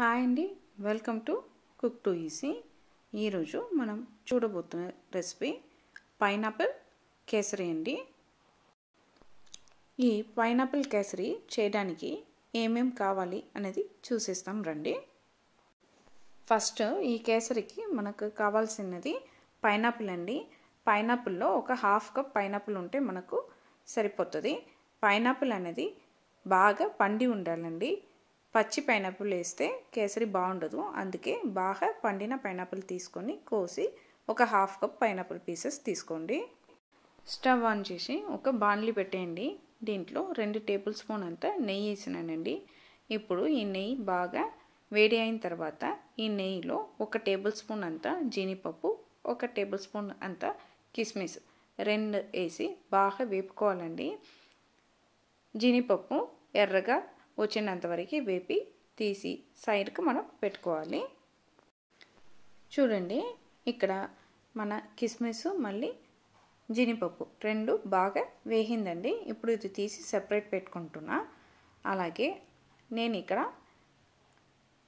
hi అండి welcome to cook to easy ఈరోజు మనం చూడబోతున్న రెసిపీ పైనాపిల్ కేసరి అండి ఈ పైనాపిల్ కేసరి చేయడానికి ఏమేం కావాలి అనేది చూసేస్తాం రండి ఫస్ట్ ఈ కేసరికి మనకు కావాల్సినది పైనాపిల్ అండి పైనాపిల్లో ఒక హాఫ్ కప్ పైనాపిల్ ఉంటే మనకు సరిపోతుంది పైనాపిల్ అనేది బాగా పండి ఉండాలండి పచ్చి పైనాపిల్ వేస్తే కేసరి బాగుండదు అందుకే బాగా పండిన పైనాపిల్ తీసుకొని కోసి ఒక హాఫ్ కప్ పైనాపిల్ పీసెస్ తీసుకోండి స్టవ్ ఆన్ చేసి ఒక బాణలి పెట్టేయండి దీంట్లో రెండు టేబుల్ స్పూన్ అంతా నెయ్యి వేసినానండి ఇప్పుడు ఈ నెయ్యి బాగా వేడి అయిన తర్వాత ఈ నెయ్యిలో ఒక టేబుల్ స్పూన్ అంతా జీనిపప్పు ఒక టేబుల్ స్పూన్ అంతా కిస్మిస్ రెండు వేసి బాగా వేపుకోవాలండి జీనిపప్పు ఎర్రగా వచ్చినంతవరకు వేపి తీసి సైడ్కి మనం పెట్టుకోవాలి చూడండి ఇక్కడ మన కిస్మిస్ మళ్ళీ జీనిపప్పు రెండు బాగా వేగిందండి ఇప్పుడు ఇది తీసి సెపరేట్ పెట్టుకుంటున్నా అలాగే నేను ఇక్కడ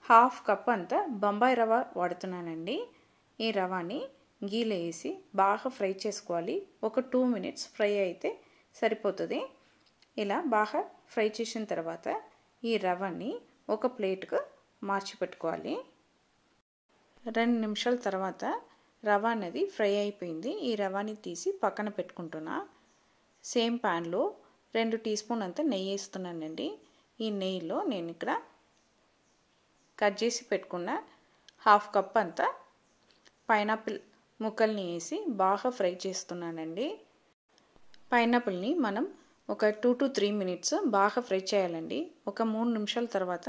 హాఫ్ కప్ అంతా బొంబాయి రవ వాడుతున్నానండి ఈ రవాని గీలో వేసి బాగా ఫ్రై చేసుకోవాలి ఒక టూ మినిట్స్ ఫ్రై అయితే సరిపోతుంది ఇలా బాగా ఫ్రై చేసిన తర్వాత ఈ రవ్వని ఒక ప్లేట్కు మార్చి పెట్టుకోవాలి రెండు నిమిషాల తర్వాత రవ అనేది ఫ్రై అయిపోయింది ఈ రవాని తీసి పక్కన పెట్టుకుంటున్నా సేమ్ ప్యాన్లో రెండు టీ స్పూన్ అంతా నెయ్యి వేస్తున్నానండి ఈ నెయ్యిలో నేను ఇక్కడ కట్ చేసి పెట్టుకున్న హాఫ్ కప్ అంతా పైనాపిల్ ముక్కల్ని వేసి బాగా ఫ్రై చేస్తున్నానండి పైనాపిల్ని మనం ఒక టూ టు త్రీ మినిట్స్ బాగా ఫ్రై చేయాలండి ఒక మూడు నిమిషాల తర్వాత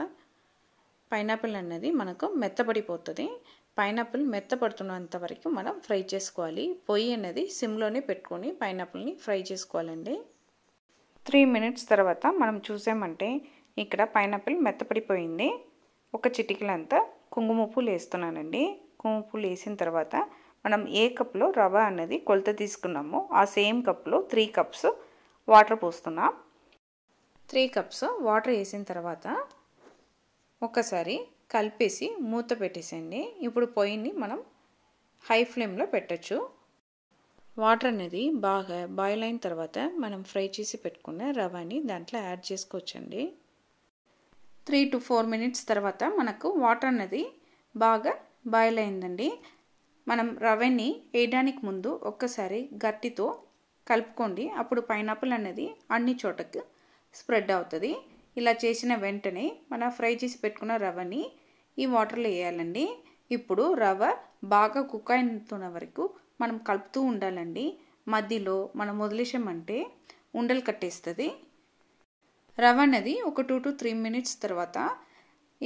పైనాపిల్ అనేది మనకు మెత్తబడిపోతుంది పైనాపిల్ మెత్తపడుతున్నంత వరకు మనం ఫ్రై చేసుకోవాలి పొయ్యి అనేది సిమ్లోనే పెట్టుకొని పైనాపిల్ని ఫ్రై చేసుకోవాలండి త్రీ మినిట్స్ తర్వాత మనం చూసామంటే ఇక్కడ పైనాపిల్ మెత్తపడిపోయింది ఒక చిటికలంతా పూలు వేస్తున్నానండి కుంగుమపులు వేసిన తర్వాత మనం ఏ కప్లో రవ అనేది కొలత తీసుకున్నామో ఆ సేమ్ కప్లో త్రీ కప్స్ వాటర్ పోస్తున్నా త్రీ కప్స్ వాటర్ వేసిన తర్వాత ఒక్కసారి కలిపేసి మూత పెట్టేసేయండి ఇప్పుడు పొయ్యిని మనం హై ఫ్లేమ్లో పెట్టచ్చు వాటర్ అనేది బాగా బాయిల్ అయిన తర్వాత మనం ఫ్రై చేసి పెట్టుకున్న రవాని దాంట్లో యాడ్ చేసుకోవచ్చండి త్రీ టు ఫోర్ మినిట్స్ తర్వాత మనకు వాటర్ అనేది బాగా బాయిల్ అయిందండి మనం రవ్వని వేయడానికి ముందు ఒక్కసారి గట్టితో కలుపుకోండి అప్పుడు పైనాపిల్ అనేది అన్ని చోటకు స్ప్రెడ్ అవుతుంది ఇలా చేసిన వెంటనే మన ఫ్రై చేసి పెట్టుకున్న రవ్వని ఈ వాటర్లో వేయాలండి ఇప్పుడు రవ్వ బాగా కుక్ అయిన వరకు మనం కలుపుతూ ఉండాలండి మధ్యలో మనం వదిలేసామంటే ఉండలు కట్టేస్తుంది రవ్వ అనేది ఒక టూ టు త్రీ మినిట్స్ తర్వాత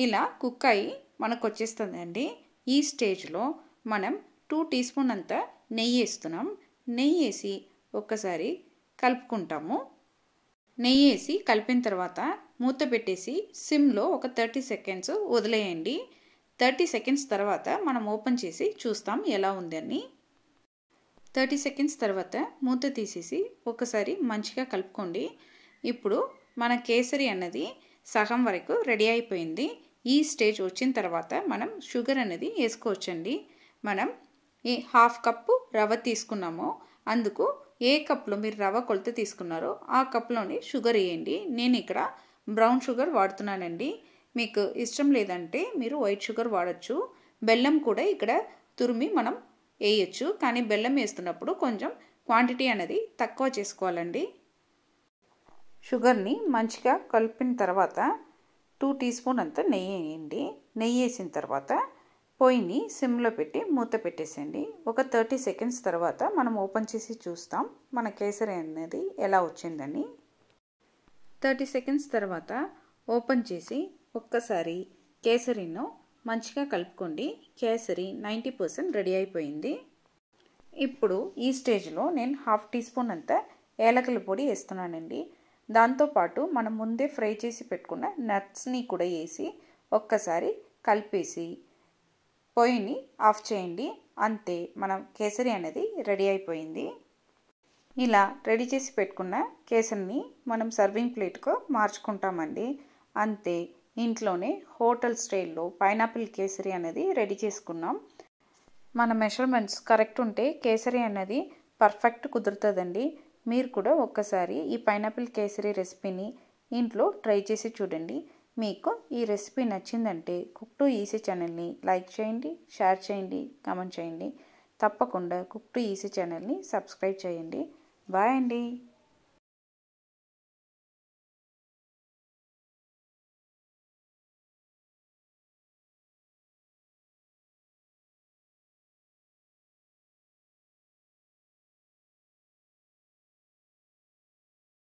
ఇలా కుక్ అయ్యి మనకు వచ్చేస్తుందండి ఈ స్టేజ్లో మనం టూ టీ స్పూన్ అంత నెయ్యి వేస్తున్నాం నెయ్యి వేసి ఒక్కసారి కలుపుకుంటాము నెయ్యి వేసి కలిపిన తర్వాత మూత పెట్టేసి సిమ్లో ఒక థర్టీ సెకండ్స్ వదిలేయండి థర్టీ సెకండ్స్ తర్వాత మనం ఓపెన్ చేసి చూస్తాం ఎలా ఉందని థర్టీ సెకండ్స్ తర్వాత మూత తీసేసి ఒకసారి మంచిగా కలుపుకోండి ఇప్పుడు మన కేసరి అన్నది సగం వరకు రెడీ అయిపోయింది ఈ స్టేజ్ వచ్చిన తర్వాత మనం షుగర్ అనేది వేసుకోవచ్చండి మనం ఈ హాఫ్ కప్పు రవ్వ తీసుకున్నాము అందుకు ఏ కప్లో మీరు రవ్వ కొలత తీసుకున్నారో ఆ కప్లోనే షుగర్ వేయండి నేను ఇక్కడ బ్రౌన్ షుగర్ వాడుతున్నానండి మీకు ఇష్టం లేదంటే మీరు వైట్ షుగర్ వాడచ్చు బెల్లం కూడా ఇక్కడ తురిమి మనం వేయచ్చు కానీ బెల్లం వేస్తున్నప్పుడు కొంచెం క్వాంటిటీ అనేది తక్కువ చేసుకోవాలండి షుగర్ని మంచిగా కలిపిన తర్వాత టూ టీ స్పూన్ అంతా నెయ్యి వేయండి నెయ్యి వేసిన తర్వాత పొయ్యిని సిమ్లో పెట్టి మూత పెట్టేసేయండి ఒక థర్టీ సెకండ్స్ తర్వాత మనం ఓపెన్ చేసి చూస్తాం మన కేసరి అనేది ఎలా వచ్చిందని థర్టీ సెకండ్స్ తర్వాత ఓపెన్ చేసి ఒక్కసారి కేసరిను మంచిగా కలుపుకోండి కేసరి నైంటీ పర్సెంట్ రెడీ అయిపోయింది ఇప్పుడు ఈ స్టేజ్లో నేను హాఫ్ టీ స్పూన్ అంతా ఏలకల పొడి వేస్తున్నానండి దాంతోపాటు మనం ముందే ఫ్రై చేసి పెట్టుకున్న నట్స్ని కూడా వేసి ఒక్కసారి కలిపేసి పొయ్యిని ఆఫ్ చేయండి అంతే మనం కేసరి అనేది రెడీ అయిపోయింది ఇలా రెడీ చేసి పెట్టుకున్న కేసరిని మనం సర్వింగ్ ప్లేట్కు మార్చుకుంటామండి అంతే ఇంట్లోనే హోటల్ స్టైల్లో పైనాపిల్ కేసరి అనేది రెడీ చేసుకున్నాం మన మెషర్మెంట్స్ కరెక్ట్ ఉంటే కేసరి అనేది పర్ఫెక్ట్ కుదురుతుందండి మీరు కూడా ఒక్కసారి ఈ పైనాపిల్ కేసరి రెసిపీని ఇంట్లో ట్రై చేసి చూడండి మీకు ఈ రెసిపీ నచ్చిందంటే కుక్ టు ఈసీ ఛానల్ని లైక్ చేయండి షేర్ చేయండి కామెంట్ చేయండి తప్పకుండా కుక్ టు ఈసీ ఛానల్ని సబ్స్క్రైబ్ చేయండి బాయ్ అండి